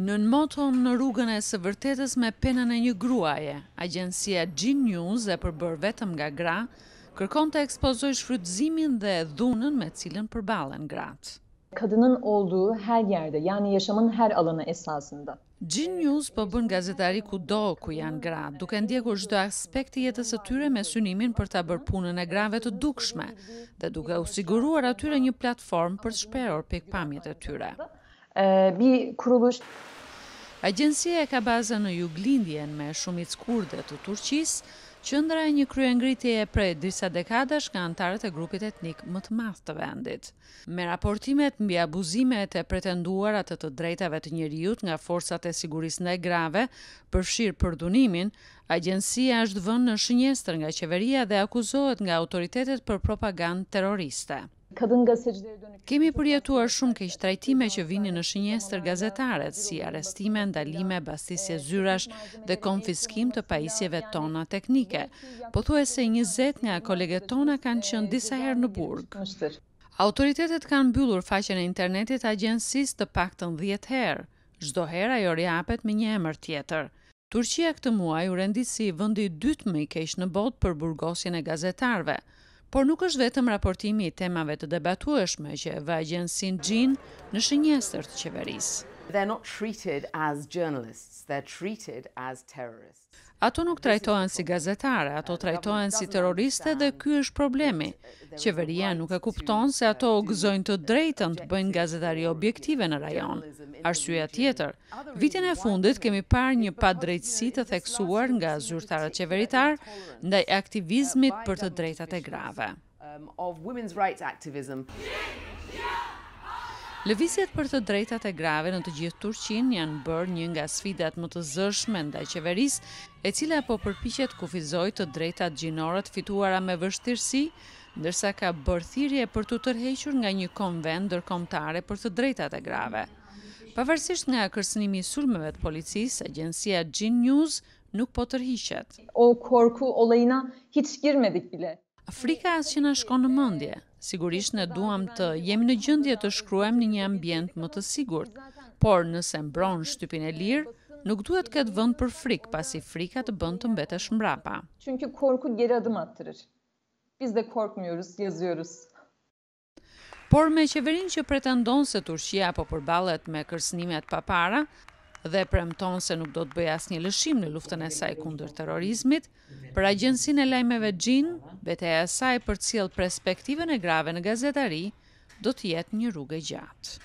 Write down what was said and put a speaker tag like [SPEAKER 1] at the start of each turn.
[SPEAKER 1] Në në në rrugën e së vërtetës me penën e një gruaje, agjensia G-News e përbër vetëm nga gra, kërkon të ekspozoj shfrytëzimin dhe dhunën me cilën përbalen gratë. Kadının olduğu her yerde, yani yaşamın her alanı esasında. Gjin News po bën gazetari ku do ku janë gra, duke ndjekur çdo aspekt i jetës së tyre me synimin për ta bërë punën e grave të dukshme dhe duke u siguruar atyre një platformë për të shprehur pikpamjet e tyre bir kuruluş. Agencia e ka bazën në juglindjen me shumit skurde të Turqis, qëndra e një krye ngritje prej disa dekadash ka antarët e grupit etnik më të math të vendit. Me raportimet mbi abuzimet e pretenduar të të drejtave të njëriut nga forësat e siguris në e grave përshirë përdunimin, dunimin, agencia është vënë në shënjestër nga qeveria dhe akuzohet nga autoritetet për propagandë terroriste. Kemi përjetuar shumë keq trajtime që vini në shënjestër gazetaret, si arestime, ndalime, bastisje zyrash dhe konfiskim të pajisjeve tona teknike. Po thu e se një zet nga kolege tona kanë qënë disa herë në burg. Autoritetet kanë byllur faqen e internetit agjensis të pak të ndhjet dhjetë herë, gjdo herë ajo rjapet me një emër tjetër. Turqia këtë muaj u si vëndi dytë me i kesh në bot për burgosin e gazetarve, por nuk është vetëm raportimi i temave të debatueshme që vajgjen sin gjin në shënjestër të qeverisë. They're not treated as journalists, they're treated as terrorists. Ato nuk trajtohen si gazetare, ato trajtohen si terroriste dhe ky është problemi. Uh, Qeveria nuk e kupton se ato u gëzojnë të drejtën të bëjnë gazetari objektive në rajon. Arsyeja tjetër, vitin e fundit kemi parë një padrejtësi të theksuar nga zyrtarët qeveritar ndaj uh, aktivizmit për të drejtat e grave. Um, Lëvizjet për të drejtate grave në të gjithë Turqin janë bërë një nga sfidat më të zërshme nda i qeveris, e cila po përpichet kufizoj të drejtat gjinorët fituara me vështirësi, ndërsa ka bërthirje për të tërhequr nga një konvent dërkomtare për të drejtate grave. Pavarësisht nga kërsnimi sulmeve të policis, agjensia Gjin News nuk po tërhiqet. O korku, o lejna, girmedik bile. Afrika asë që në shko në mëndje. Sigurisht në duam të jemi në gjëndje të shkruem një një ambjent më të sigur, por nëse mbron shtypin e lirë, nuk duhet këtë vënd për frikë pasi frika të bënd të mbetesh e shmrapa. Qënë korku gjerë adëm atërër. Biz dhe korku mjërës, Por me qeverin që pretendon se Turqia po përbalet me kërsnimet papara dhe premton se nuk do të bëja asë një lëshim në luftën e saj kundër terrorizmit, për agjensin e lajmeve gjinë, beteja saj për cilë perspektive në grave në gazetari, do të jetë një rrugë e gjatë.